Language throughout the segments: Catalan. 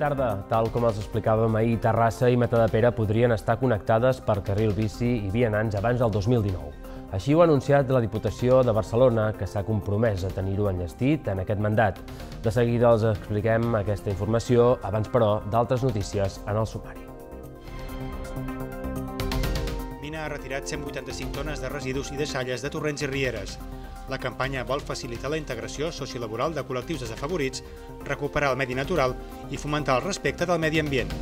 tarda. Tal com els explicàvem ahir, Terrassa i Matadepera podrien estar connectades per carril bici i vianants abans del 2019. Així ho ha anunciat la Diputació de Barcelona, que s'ha compromès a tenir-ho enllestit en aquest mandat. De seguida els expliquem aquesta informació, abans però, d'altres notícies en el sumari. Mina ha retirat 185 tones de residus i deixalles de torrents i rieres. La campanya vol facilitar la integració sociolaboral de col·lectius desafavorits, recuperar el medi natural i fomentar el respecte del medi ambient.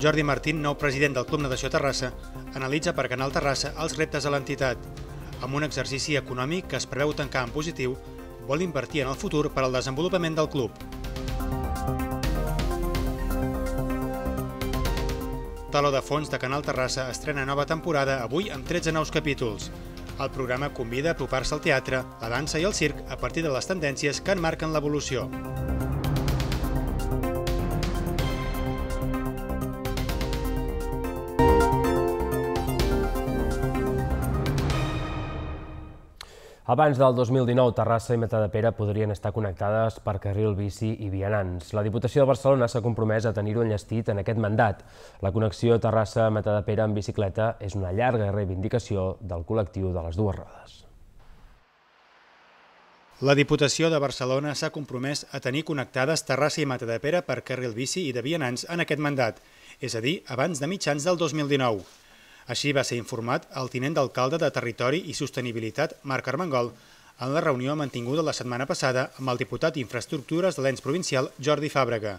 Jordi Martín, nou president del Club Natació Terrassa, analitza per Canal Terrassa els reptes de l'entitat. Amb un exercici econòmic que es preveu tancar en positiu, vol invertir en el futur per al desenvolupament del club. Taló de Fons de Canal Terrassa estrena nova temporada avui amb 13 nous capítols. El programa convida a apropar-se al teatre, la dansa i el circ a partir de les tendències que en marquen l'evolució. Abans del 2019, Terrassa i de Pere podrien estar connectades per carril bici i vianants. La Diputació de Barcelona s'ha compromès a tenir-ho enllestit en aquest mandat. La connexió terrassa de Pere amb bicicleta és una llarga reivindicació del col·lectiu de les dues rodes. La Diputació de Barcelona s'ha compromès a tenir connectades Terrassa i de Pere per carril bici i de vianants en aquest mandat, és a dir, abans de mitjans del 2019. Així va ser informat el tinent d'alcalde de Territori i Sostenibilitat, Marc Armengol, en la reunió mantinguda la setmana passada amb el diputat d'Infraestructures de l'ENS provincial, Jordi Fàbrega.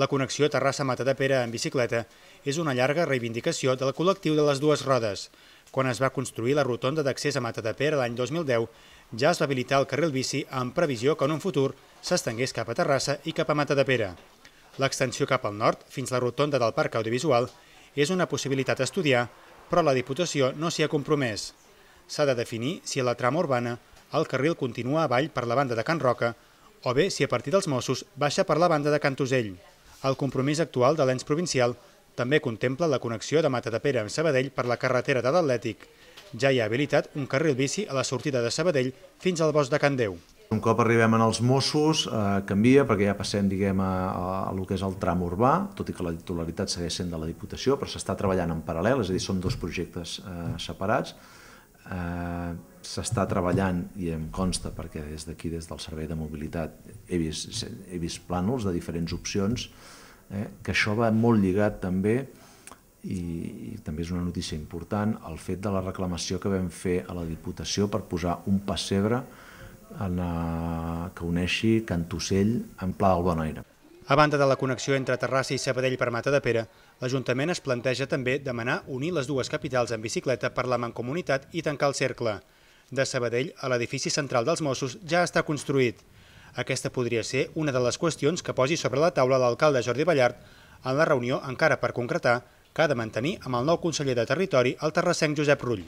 La connexió Terrassa-Mata de Pere en bicicleta és una llarga reivindicació del col·lectiu de les dues rodes. Quan es va construir la rotonda d'accés a Mata de Pere l'any 2010, ja es va habilitar el carril bici amb previsió que en un futur s'estengués cap a Terrassa i cap a Mata de Pere. L'extensió cap al nord, fins la rotonda del Parc Audiovisual, és una possibilitat a estudiar, però la Diputació no s'hi ha compromès. S'ha de definir si a la trama urbana el carril continua avall per la banda de Can Roca o bé si a partir dels Mossos baixa per la banda de Can Tosell. El compromís actual de l'ens provincial també contempla la connexió de Mata de Pere amb Sabadell per la carretera de l'Atlètic. Ja hi ha habilitat un carril bici a la sortida de Sabadell fins al bosc de Can Déu. Un cop arribem en els Mossos, eh, canvia perquè ja passem diguem, a, a, a lo que és el tram urbà, tot i que la titularitat segueix sent de la Diputació, però s'està treballant en paral·lel, és a dir, són dos projectes eh, separats. Eh, s'està treballant, i em consta perquè des d'aquí, des del Servei de Mobilitat, he vist, he vist plànols de diferents opcions, eh, que això va molt lligat també, i, i també és una notícia important, el fet de la reclamació que vam fer a la Diputació per posar un pessebre en, uh, que uneixi Cantucell amb Pla del Bonaire. A banda de la connexió entre Terrassa i Sabadell per Mata de Pere, l'Ajuntament es planteja també demanar unir les dues capitals en bicicleta per la mancomunitat i tancar el cercle. De Sabadell a l'edifici central dels Mossos ja està construït. Aquesta podria ser una de les qüestions que posi sobre la taula l'alcalde Jordi Ballart en la reunió encara per concretar que ha de mantenir amb el nou conseller de Territori, el terrassenc Josep Rull.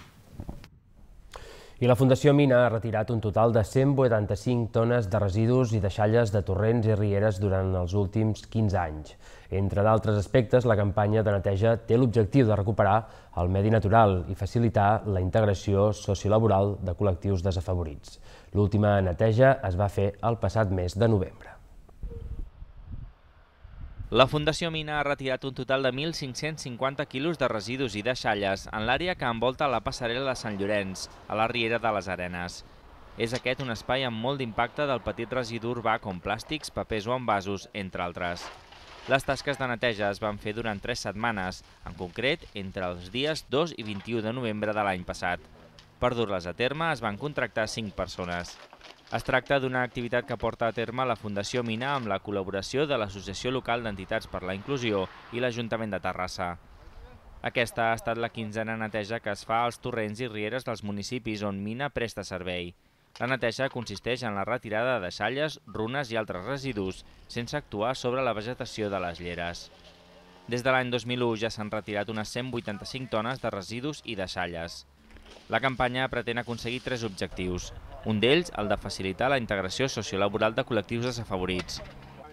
I la Fundació Mina ha retirat un total de 185 tones de residus i deixalles de torrents i rieres durant els últims 15 anys. Entre d'altres aspectes, la campanya de neteja té l'objectiu de recuperar el medi natural i facilitar la integració sociolaboral de col·lectius desafavorits. L'última neteja es va fer el passat mes de novembre. La Fundació Mina ha retirat un total de 1.550 quilos de residus i deixalles en l'àrea que envolta la passarel·la de Sant Llorenç, a la Riera de les Arenes. És aquest un espai amb molt d'impacte del petit residu urbà com plàstics, papers o envasos, entre altres. Les tasques de neteja es van fer durant tres setmanes, en concret entre els dies 2 i 21 de novembre de l'any passat. Per dur-les a terme es van contractar 5 persones. Es tracta d'una activitat que porta a terme la Fundació Mina amb la col·laboració de l'Associació Local d'Entitats per la Inclusió i l'Ajuntament de Terrassa. Aquesta ha estat la quinzena neteja que es fa als torrents i rieres dels municipis on Mina presta servei. La neteja consisteix en la retirada de deixalles, runes i altres residus, sense actuar sobre la vegetació de les lleres. Des de l'any 2001 ja s'han retirat unes 185 tones de residus i deixalles. La campanya pretén aconseguir tres objectius. Un d'ells, el de facilitar la integració sociolaboral de col·lectius desafavorits.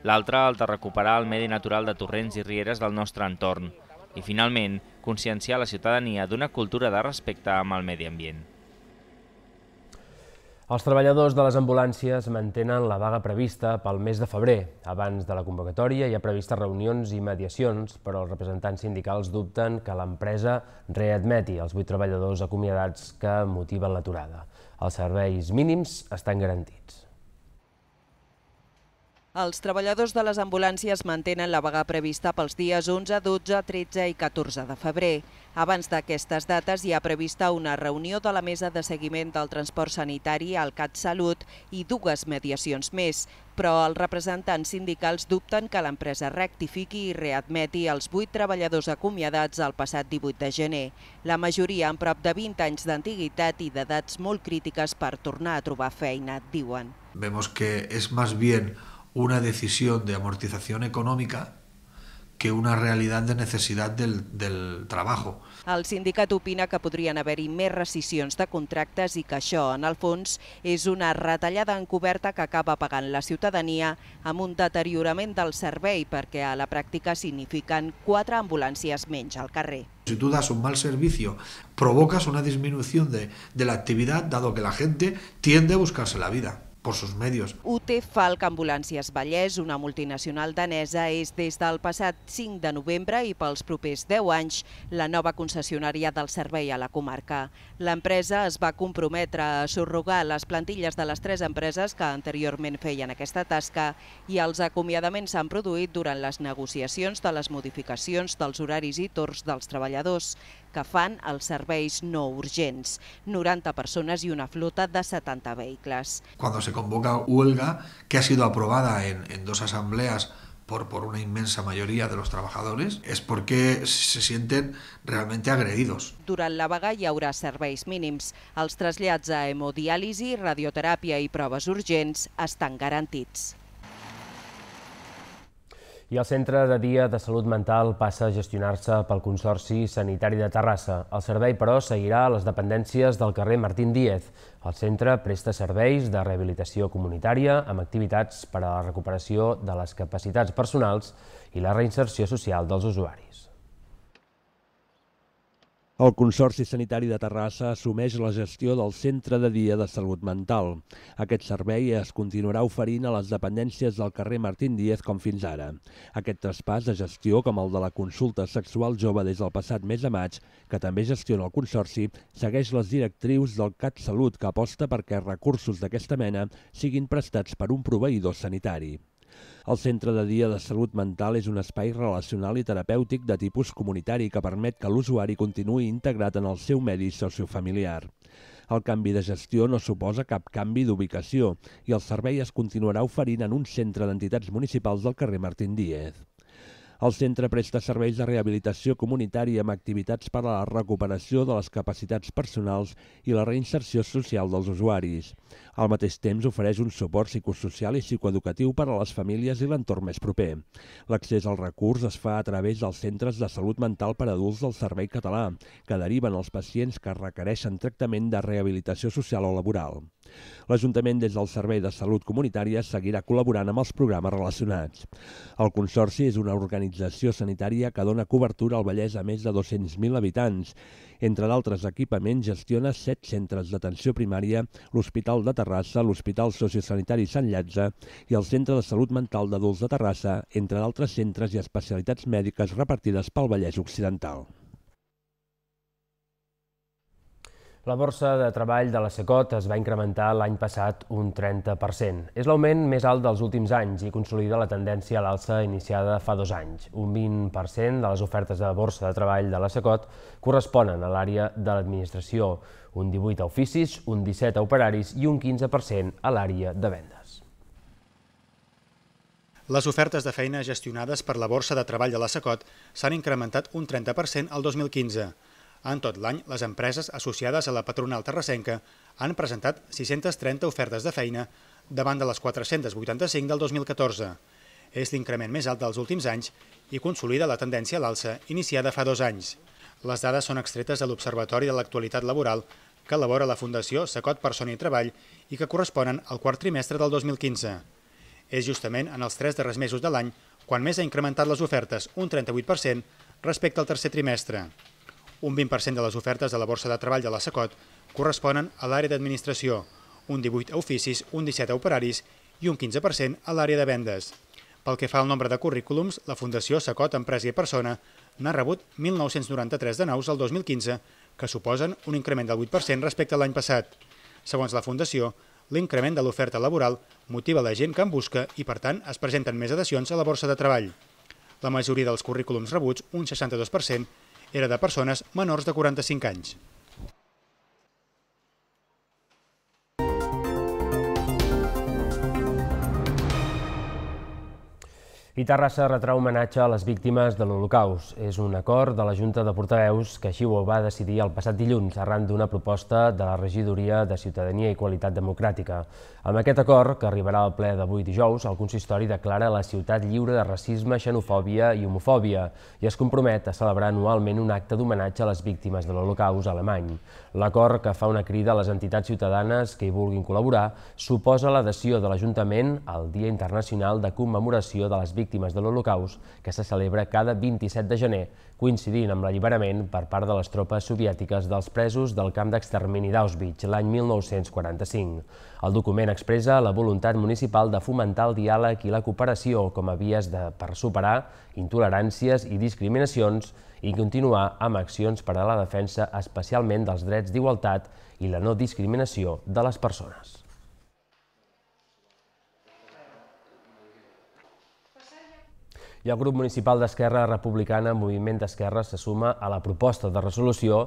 L'altre, el de recuperar el medi natural de torrents i rieres del nostre entorn. I, finalment, conscienciar la ciutadania d'una cultura de respecte amb el medi ambient. Els treballadors de les ambulàncies mantenen la vaga prevista pel mes de febrer. Abans de la convocatòria hi ha previstes reunions i mediacions, però els representants sindicals dubten que l'empresa readmeti els vuit treballadors acomiadats que motiven l'aturada els serveis mínims estan garantits. Els treballadors de les ambulàncies mantenen la vaga prevista pels dies 11, 12, 13 i 14 de febrer. Abans d'aquestes dates hi ha prevista una reunió de la Mesa de Seguiment del Transport Sanitari al CatSalut i dues mediacions més, però els representants sindicals dubten que l'empresa rectifiqui i readmeti els vuit treballadors acomiadats el passat 18 de gener, la majoria amb prop de 20 anys d'antiguitat i d'edats molt crítiques per tornar a trobar feina, diuen. Vemos que és més bien una decisión de amortización económica que una realidad de necessitat del, del trabajo. El sindicat opina que podrien haver-hi més rescissions de contractes i que això, en el fons, és una retallada encoberta que acaba pagant la ciutadania amb un deteriorament del servei perquè a la pràctica signifiquen quatre ambulàncies menys al carrer. Si tu das un mal servicio, provocas una disminució de, de l'activitat, dado que la gente tiende a buscarse la vida por sus medios. UT Falc Ambulàncies Vallès, una multinacional danesa, és des del passat 5 de novembre i pels propers 10 anys la nova concessionària del servei a la comarca. L'empresa es va comprometre a sorrogar les plantilles de les tres empreses que anteriorment feien aquesta tasca i els acomiadaments s'han produït durant les negociacions de les modificacions dels horaris i torns dels treballadors que fan els serveis no urgents, 90 persones i una flota de 70 vehicles. Cuando se convoca huelga, que ha sido aprobada en, en dos asambleas por, por una inmensa mayoría de los trabajadores, es porque se sienten realmente agredidos. Durant la vaga hi haurà serveis mínims. Els trasllats a hemodiàlisi, radioteràpia i proves urgents estan garantits. I el Centre de Dia de Salut Mental passa a gestionar-se pel Consorci Sanitari de Terrassa. El servei, però, seguirà a les dependències del carrer Martín Díez. El centre presta serveis de rehabilitació comunitària amb activitats per a la recuperació de les capacitats personals i la reinserció social dels usuaris. El Consorci Sanitari de Terrassa assumeix la gestió del Centre de Dia de Salut Mental. Aquest servei es continuarà oferint a les dependències del carrer Martín Díez com fins ara. Aquest traspàs de gestió, com el de la consulta sexual jove des del passat mes de maig, que també gestiona el Consorci, segueix les directrius del CatSalut, que aposta perquè recursos d'aquesta mena siguin prestats per un proveïdor sanitari. El Centre de Dia de Salut Mental és un espai relacional i terapèutic de tipus comunitari que permet que l'usuari continuï integrat en el seu medi sociofamiliar. El canvi de gestió no suposa cap canvi d'ubicació i el servei es continuarà oferint en un centre d'entitats municipals del carrer Martín Díez. El centre presta serveis de rehabilitació comunitària amb activitats per a la recuperació de les capacitats personals i la reinserció social dels usuaris. Al mateix temps ofereix un suport psicosocial i psicoeducatiu per a les famílies i l'entorn més proper. L'accés al recurs es fa a través dels centres de salut mental per adults del Servei Català, que deriven els pacients que requereixen tractament de rehabilitació social o laboral. L'Ajuntament, des del Servei de Salut Comunitària, seguirà col·laborant amb els programes relacionats. El Consorci és una organització sanitària que dona cobertura al Vallès a més de 200.000 habitants. Entre d'altres equipaments, gestiona set centres d'atenció primària, l'Hospital de Terrassa, l'Hospital Sociosanitari Sant Llatza i el Centre de Salut Mental d'Adults de Terrassa, entre d'altres centres i especialitats mèdiques repartides pel Vallès Occidental. La borsa de treball de la SECOT es va incrementar l'any passat un 30%. És l'augment més alt dels últims anys i consolida la tendència a l'alça iniciada fa dos anys. Un 20% de les ofertes de borsa de treball de la SECOT corresponen a l'àrea de l'administració, un 18 a oficis, un 17 a operaris i un 15% a l'àrea de vendes. Les ofertes de feina gestionades per la Borsa de Treball de la SACOT s'han incrementat un 30% al 2015. En tot l'any, les empreses associades a la patronal terrasenca han presentat 630 ofertes de feina davant de les 485 del 2014. És l'increment més alt dels últims anys i consolida la tendència a l'alça iniciada fa dos anys. Les dades són extretes de l'Observatori de l'Actualitat Laboral que elabora la Fundació Sacot Persona i Treball i que corresponen al quart trimestre del 2015. És justament en els tres darrers mesos de l'any quan més ha incrementat les ofertes, un 38%, respecte al tercer trimestre. Un 20% de les ofertes de la borsa de treball de la SACOT corresponen a l'àrea d'administració, un 18 a oficis, un 17 a operaris i un 15% a l'àrea de vendes. Pel que fa al nombre de currículums, la Fundació SACOT Empresa i Persona n'ha rebut 1.993 de nous al 2015, que suposen un increment del 8% respecte a l'any passat. Segons la Fundació, l'increment de l'oferta laboral motiva la gent que en busca i, per tant, es presenten més adhesions a la borsa de treball. La majoria dels currículums rebuts, un 62%, era de persones menors de 45 anys. I Terrassa retrau homenatge a les víctimes de l'Holocaust. És un acord de la Junta de Portaveus que així ho va decidir el passat dilluns arran d'una proposta de la Regidoria de Ciutadania i Qualitat Democràtica. Amb aquest acord, que arribarà al ple d'avui dijous, el consistori declara la ciutat lliure de racisme, xenofòbia i homofòbia i es compromet a celebrar anualment un acte d'homenatge a les víctimes de l'Holocaust alemany. L'acord que fa una crida a les entitats ciutadanes que hi vulguin col·laborar suposa l'adhesió de l'Ajuntament al Dia Internacional de Commemoració de les Víctimes de l'Holocaust, que se celebra cada 27 de gener, coincidint amb l'alliberament per part de les tropes soviètiques dels presos del camp d'extermini d'Auschwitz l'any 1945. El document expressa la voluntat municipal de fomentar el diàleg i la cooperació com a vies de, per superar intoleràncies i discriminacions i continuar amb accions per a la defensa especialment dels drets d'igualtat i la no discriminació de les persones. i el grup municipal d'Esquerra Republicana Moviment d'Esquerra se suma a la proposta de resolució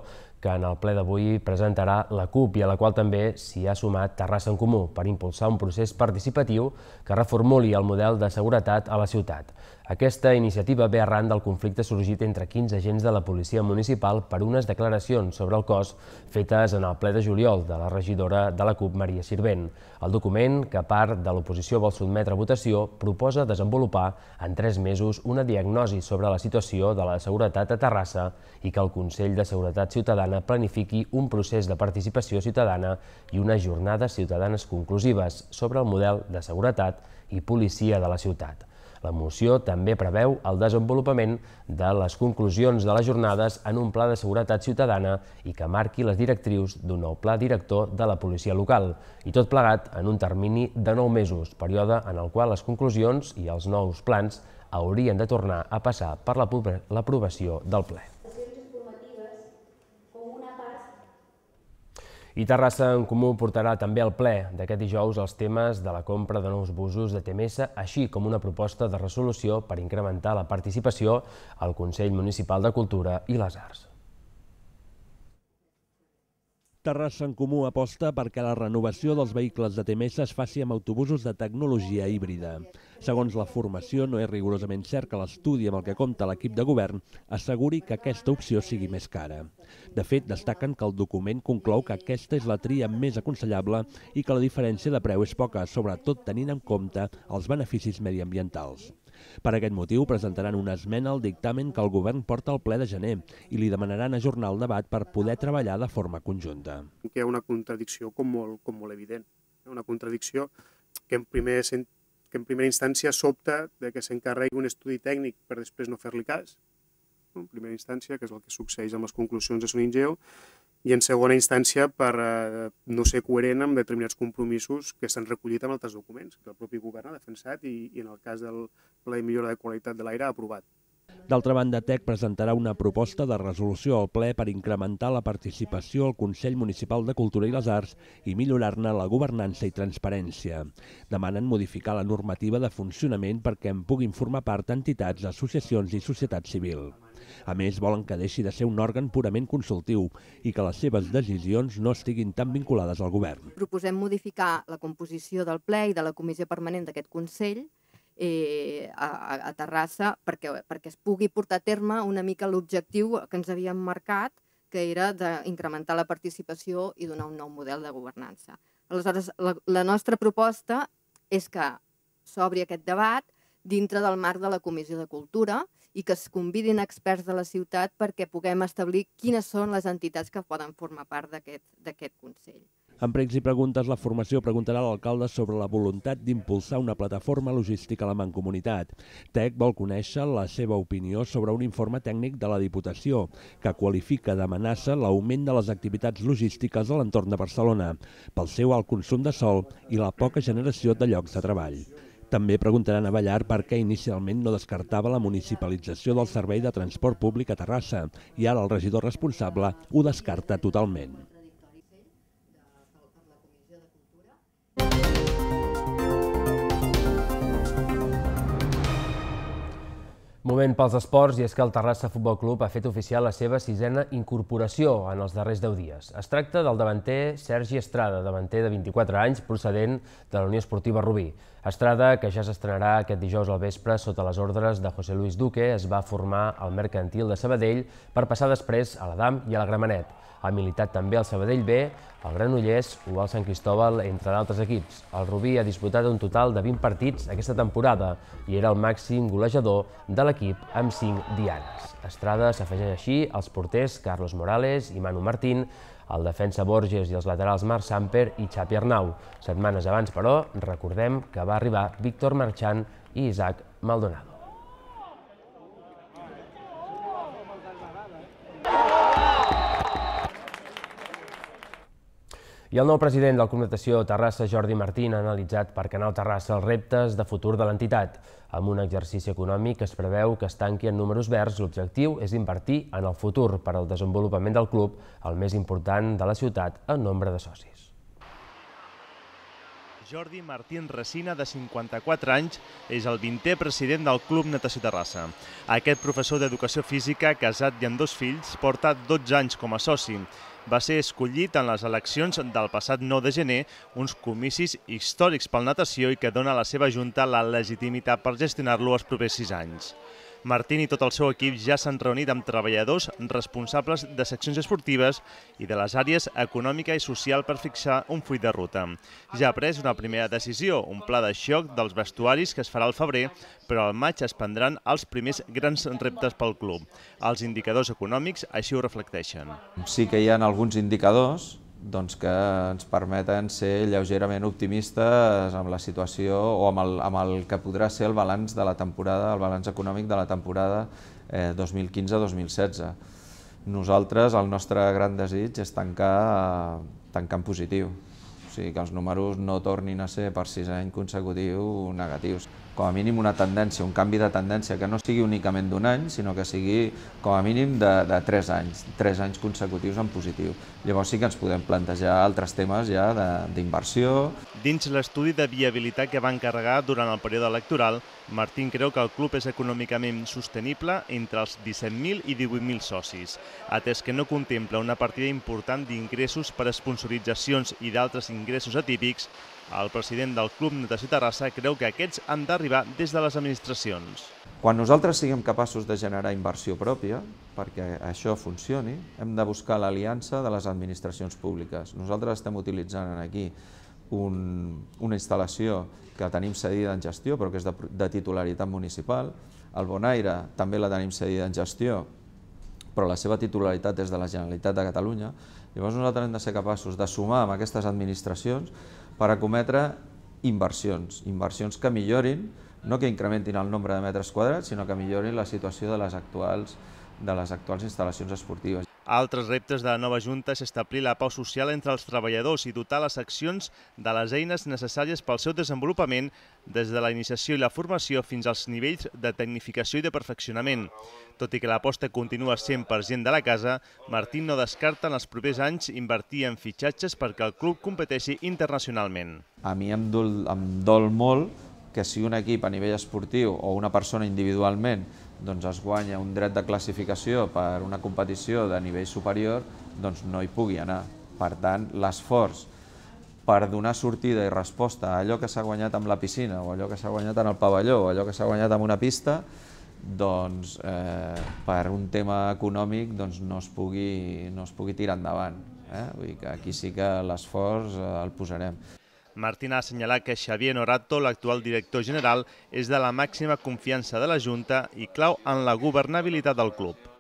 que en el ple d'avui presentarà la CUP i a la qual també s'hi ha sumat Terrassa en Comú per impulsar un procés participatiu que reformuli el model de seguretat a la ciutat. Aquesta iniciativa ve arran del conflicte sorgit entre 15 agents de la policia municipal per unes declaracions sobre el cos fetes en el ple de juliol de la regidora de la CUP, Maria Sirvent. El document, que a part de l'oposició vol sotmetre a votació, proposa desenvolupar en tres mesos una diagnosi sobre la situació de la seguretat a Terrassa i que el Consell de Seguretat Ciutadana Ciutadana planifiqui un procés de participació ciutadana i unes jornades ciutadanes conclusives sobre el model de seguretat i policia de la ciutat. La moció també preveu el desenvolupament de les conclusions de les jornades en un pla de seguretat ciutadana i que marqui les directrius d'un nou pla director de la policia local, i tot plegat en un termini de 9 mesos, període en el qual les conclusions i els nous plans haurien de tornar a passar per l'aprovació del ple. I Terrassa en Comú portarà també al ple d'aquest dijous els temes de la compra de nous busos de Temesa, així com una proposta de resolució per incrementar la participació al Consell Municipal de Cultura i les Arts. Terrassa en Comú aposta perquè la renovació dels vehicles de TMS es faci amb autobusos de tecnologia híbrida. Segons la formació, no és rigorosament cert que l'estudi amb el que compta l'equip de govern asseguri que aquesta opció sigui més cara. De fet, destaquen que el document conclou que aquesta és la tria més aconsellable i que la diferència de preu és poca, sobretot tenint en compte els beneficis mediambientals. Per aquest motiu presentaran una esmena al dictamen que el govern porta al ple de gener i li demanaran ajornar el debat per poder treballar de forma conjunta. Que hi ha una contradicció com molt, com molt evident, eh? una contradicció que en primer sentit que en primera instància sobta de que s'encarregui un estudi tècnic per després no fer-li cas, en primera instància, que és el que succeeix amb les conclusions de Soningeo, i en segona instància per eh, no ser coherent amb determinats compromisos que s'han recollit en altres documents que el propi govern ha defensat i, i en el cas del Pla de Millora de Qualitat de l'Aire ha aprovat. D'altra banda, TEC presentarà una proposta de resolució al ple per incrementar la participació al Consell Municipal de Cultura i les Arts i millorar-ne la governança i transparència. Demanen modificar la normativa de funcionament perquè en puguin formar part entitats, associacions i societat civil. A més, volen que deixi de ser un òrgan purament consultiu i que les seves decisions no estiguin tan vinculades al govern. Proposem modificar la composició del ple i de la comissió permanent d'aquest Consell eh, a, a Terrassa perquè, perquè es pugui portar a terme una mica l'objectiu que ens havíem marcat, que era d'incrementar la participació i donar un nou model de governança. Aleshores, la, la nostra proposta és que s'obri aquest debat dintre del marc de la Comissió de Cultura, i que es convidin experts de la ciutat perquè puguem establir quines són les entitats que poden formar part d'aquest Consell. En principi, i Preguntes, la formació preguntarà a l'alcalde sobre la voluntat d'impulsar una plataforma logística a la Mancomunitat. TEC vol conèixer la seva opinió sobre un informe tècnic de la Diputació, que qualifica d'amenaça l'augment de les activitats logístiques a l'entorn de Barcelona, pel seu alt consum de sol i la poca generació de llocs de treball. També preguntaran a Ballar per què inicialment no descartava la municipalització del servei de transport públic a Terrassa i ara el regidor responsable ho descarta totalment. Moment pels esports, i és que el Terrassa Futbol Club ha fet oficial la seva sisena incorporació en els darrers 10 dies. Es tracta del davanter Sergi Estrada, davanter de 24 anys, procedent de la Unió Esportiva Rubí. Estrada, que ja s'estrenarà aquest dijous al vespre sota les ordres de José Luis Duque, es va formar al Mercantil de Sabadell per passar després a l'Adam i a la Gramenet. Ha militat també al Sabadell B, al Granollers o al Sant Cristòbal, entre d'altres equips. El Rubí ha disputat un total de 20 partits aquesta temporada i era el màxim golejador de l'equip amb 5 dianes. Estrada s'afegeix així als porters Carlos Morales i Manu Martín, el defensa Borges i els laterals Marc Samper i Xapi Arnau. Setmanes abans, però, recordem que va arribar Víctor Marchand i Isaac Maldonado. I el nou president del Club Natació Terrassa, Jordi Martín, ha analitzat per Canal Terrassa els reptes de futur de l'entitat. Amb un exercici econòmic que es preveu que es tanqui en números verds, l'objectiu és invertir en el futur per al desenvolupament del club, el més important de la ciutat en nombre de socis. Jordi Martín Resina, de 54 anys, és el 20è president del Club Natació Terrassa. Aquest professor d'educació física, casat i amb dos fills, porta 12 anys com a soci. Va ser escollit en les eleccions del passat 9 de gener, uns comicis històrics pel natació i que dona a la seva junta la legitimitat per gestionar-lo els propers 6 anys. Martín i tot el seu equip ja s'han reunit amb treballadors responsables de seccions esportives i de les àrees econòmica i social per fixar un full de ruta. Ja ha pres una primera decisió, un pla de xoc dels vestuaris que es farà al febrer, però al maig es prendran els primers grans reptes pel club. Els indicadors econòmics així ho reflecteixen. Sí que hi ha alguns indicadors doncs que ens permeten ser lleugerament optimistes amb la situació o amb el, amb el que podrà ser el balanç de la temporada, el balanç econòmic de la temporada eh, 2015-2016. Nosaltres, el nostre gran desig és tancar, eh, tancar en positiu, o sigui que els números no tornin a ser per sis anys consecutius negatius com a mínim una tendència, un canvi de tendència que no sigui únicament d'un any, sinó que sigui com a mínim de, de 3 anys, 3 anys consecutius en positiu. Llavors sí que ens podem plantejar altres temes ja d'inversió. Dins l'estudi de viabilitat que va encarregar durant el període electoral, Martín creu que el club és econòmicament sostenible entre els 17.000 i 18.000 socis, atès que no contempla una partida important d'ingressos per a sponsoritzacions i d'altres ingressos atípics el president del Club Natació Terrassa creu que aquests han d'arribar des de les administracions. Quan nosaltres siguem capaços de generar inversió pròpia, perquè això funcioni, hem de buscar l'aliança de les administracions públiques. Nosaltres estem utilitzant aquí un, una instal·lació que tenim cedida en gestió, però que és de, de titularitat municipal. El Bonaire també la tenim cedida en gestió, però la seva titularitat és de la Generalitat de Catalunya. Llavors nosaltres hem de ser capaços de sumar amb aquestes administracions per acometre inversions, inversions que millorin, no que incrementin el nombre de metres quadrats, sinó que millorin la situació de les actuals, de les actuals instal·lacions esportives. Altres reptes de la nova Junta és establir la pau social entre els treballadors i dotar les accions de les eines necessàries pel seu desenvolupament des de la iniciació i la formació fins als nivells de tecnificació i de perfeccionament. Tot i que l'aposta continua sent per gent de la casa, Martín no descarta en els propers anys invertir en fitxatges perquè el club competeixi internacionalment. A mi em dol, em dol molt que si un equip a nivell esportiu o una persona individualment doncs es guanya un dret de classificació per una competició de nivell superior, doncs no hi pugui anar. Per tant, l'esforç per donar sortida i resposta a allò que s'ha guanyat amb la piscina, o allò que s'ha guanyat en el pavelló, o allò que s'ha guanyat amb una pista, doncs eh, per un tema econòmic doncs no, es pugui, no es pugui tirar endavant. Eh? Vull dir que aquí sí que l'esforç eh, el posarem. Martín ha assenyalat que Xavier Norato, l'actual director general, és de la màxima confiança de la Junta i clau en la governabilitat del club.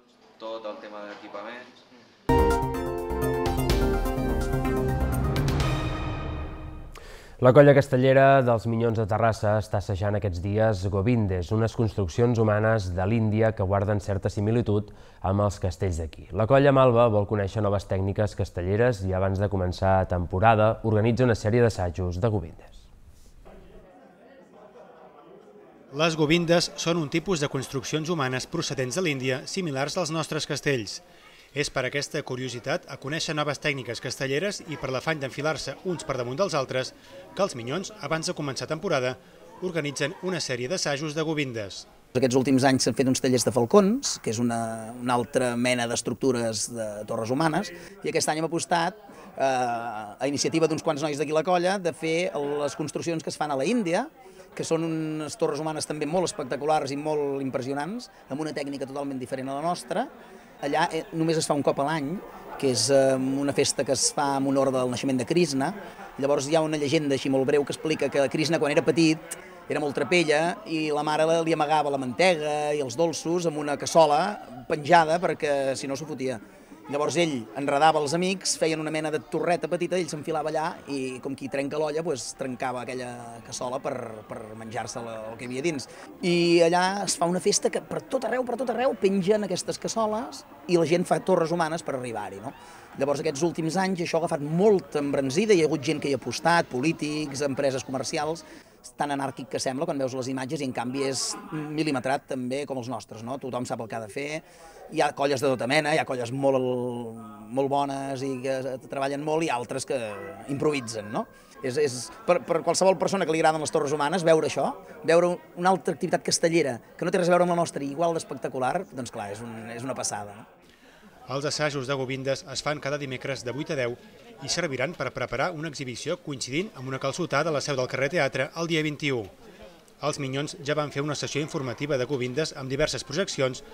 La colla castellera dels Minyons de Terrassa està assajant aquests dies govindes, unes construccions humanes de l'Índia que guarden certa similitud amb els castells d'aquí. La colla Malva vol conèixer noves tècniques castelleres i abans de començar temporada organitza una sèrie d'assajos de govindes. Les govindes són un tipus de construccions humanes procedents de l'Índia similars als nostres castells. És per aquesta curiositat a conèixer noves tècniques castelleres i per l'afany d'enfilar-se uns per damunt dels altres que els Minyons, abans de començar temporada, organitzen una sèrie d'assajos de govindes. Aquests últims anys s'han fet uns tallers de falcons, que és una, una altra mena d'estructures de torres humanes, i aquest any hem apostat eh, a iniciativa d'uns quants nois d'aquí la colla de fer les construccions que es fan a la Índia, que són unes torres humanes també molt espectaculars i molt impressionants, amb una tècnica totalment diferent a la nostra, allà eh, només es fa un cop a l'any, que és eh, una festa que es fa en honor del naixement de Krishna. Llavors hi ha una llegenda així molt breu que explica que Krishna quan era petit era molt trapella i la mare li amagava la mantega i els dolços amb una cassola penjada perquè si no s'ho fotia. Llavors ell enredava els amics, feien una mena de torreta petita, ell s'enfilava allà i com qui trenca l'olla, doncs, trencava aquella cassola per, per menjar-se el que hi havia dins. I allà es fa una festa que per tot arreu, per tot arreu, pengen aquestes cassoles i la gent fa torres humanes per arribar-hi. No? Llavors, aquests últims anys això ha agafat molta embranzida, hi ha hagut gent que hi ha apostat, polítics, empreses comercials, tan anàrquic que sembla quan veus les imatges i en canvi és mil·limetrat també com els nostres, no? tothom sap el que ha de fer, hi ha colles de tota mena, hi ha colles molt, molt bones i que treballen molt i altres que improvisen. No? És, és, per, per qualsevol persona que li agraden les torres humanes, veure això, veure una altra activitat castellera que no té res a veure amb la nostra i igual d'espectacular, doncs clar, és, un, és una passada. No? Els assajos de Govindes es fan cada dimecres de 8 a 10 i serviran per preparar una exhibició coincidint amb una calçotada a la seu del carrer Teatre el dia 21. Els Minyons ja van fer una sessió informativa de Govindes amb diverses projeccions,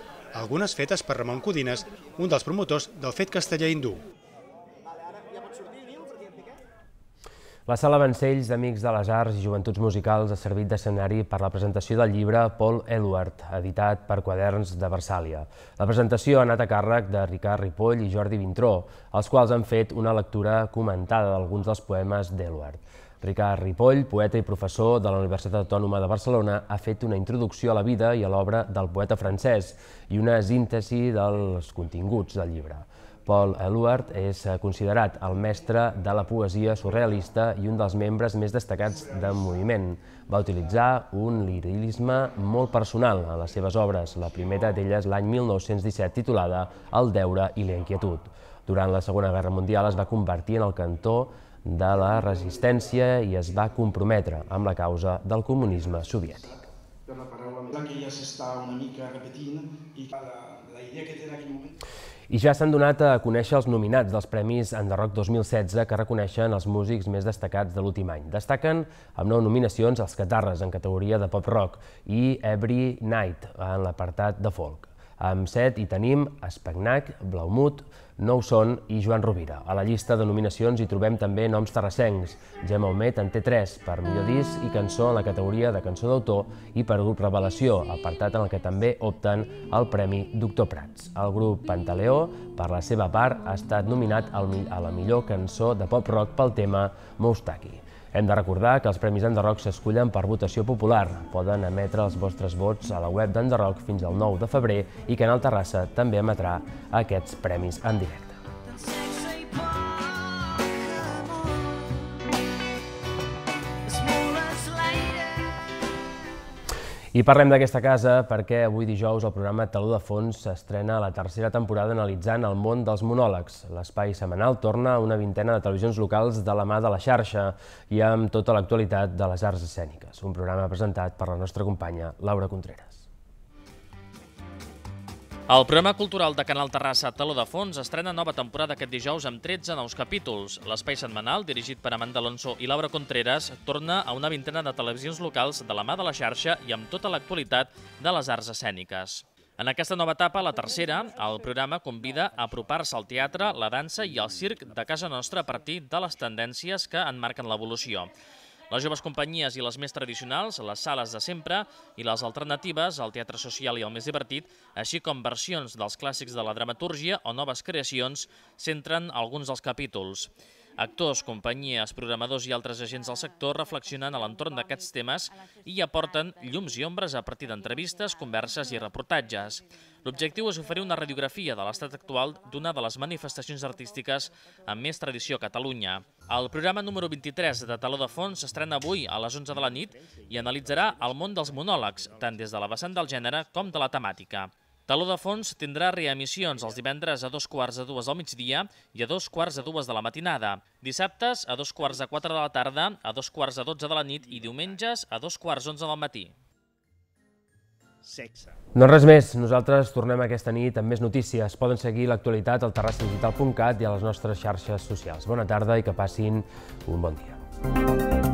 algunes fetes per Ramon Codines, un dels promotors del fet casteller hindú. La Sala Vancells d'Amics de les Arts i Joventuts Musicals ha servit d'escenari per la presentació del llibre Paul Eluard, editat per Quaderns de Versàlia. La presentació ha anat a càrrec de Ricard Ripoll i Jordi Vintró, els quals han fet una lectura comentada d'alguns dels poemes d'Eluard. Ricard Ripoll, poeta i professor de la Universitat Autònoma de Barcelona, ha fet una introducció a la vida i a l'obra del poeta francès i una síntesi dels continguts del llibre. Paul Eluard és eh, considerat el mestre de la poesia surrealista i un dels membres més destacats del moviment. Va utilitzar un lirilisme molt personal a les seves obres, la primera d'elles l'any 1917 titulada El deure i la inquietud. Durant la Segona Guerra Mundial es va convertir en el cantor de la resistència i es va comprometre amb la causa del comunisme soviètic. Per la paraula que ja s'està una mica repetint i la, la idea que té en aquell moment... I ja s'han donat a conèixer els nominats dels Premis Enderroc 2016 que reconeixen els músics més destacats de l'últim any. Destaquen amb nou nominacions els Catarres en categoria de pop-rock i Every Night en l'apartat de folk. Amb set hi tenim Espagnac, Blaumut, no ho són i Joan Rovira. A la llista de nominacions hi trobem també noms terrassencs. Gemma Homet en té 3 per millor disc i cançó en la categoria de cançó d'autor i per grup Revelació, apartat en el que també opten el Premi Doctor Prats. El grup Pantaleó, per la seva part, ha estat nominat a la millor cançó de pop rock pel tema Moustaki. Hem de recordar que els Premis Enderroc s'escullen per votació popular. Poden emetre els vostres vots a la web d'Enderroc fins al 9 de febrer i Canal Terrassa també emetrà aquests premis en directe. I parlem d'aquesta casa perquè avui dijous el programa Taló de Fons s'estrena la tercera temporada analitzant el món dels monòlegs. L'espai setmanal torna a una vintena de televisions locals de la mà de la xarxa i amb tota l'actualitat de les arts escèniques. Un programa presentat per la nostra companya Laura Contreras. El programa cultural de Canal Terrassa Taló de Fons estrena nova temporada aquest dijous amb 13 nous capítols. L'espai setmanal, dirigit per Amanda Alonso i Laura Contreras, torna a una vintena de televisions locals de la mà de la xarxa i amb tota l'actualitat de les arts escèniques. En aquesta nova etapa, la tercera, el programa convida a apropar-se al teatre, la dansa i al circ de casa nostra a partir de les tendències que enmarquen l'evolució. Les joves companyies i les més tradicionals, les sales de sempre, i les alternatives, el teatre social i el més divertit, així com versions dels clàssics de la dramatúrgia o noves creacions, centren alguns dels capítols. Actors, companyies, programadors i altres agents del sector reflexionen a l'entorn d'aquests temes i aporten llums i ombres a partir d'entrevistes, converses i reportatges. L'objectiu és oferir una radiografia de l'estat actual d'una de les manifestacions artístiques amb més tradició a Catalunya. El programa número 23 de Taló de Fons s'estrena avui a les 11 de la nit i analitzarà el món dels monòlegs, tant des de la vessant del gènere com de la temàtica. Taló de fons tindrà reemissions els divendres a dos quarts de dues del migdia i a dos quarts de dues de la matinada. Dissabtes a dos quarts de quatre de la tarda, a dos quarts de dotze de la nit i diumenges a dos quarts onze del matí. Sexe. No res més, nosaltres tornem aquesta nit amb més notícies. Poden seguir l'actualitat al terrassadigital.cat i a les nostres xarxes socials. Bona tarda i que passin un bon dia.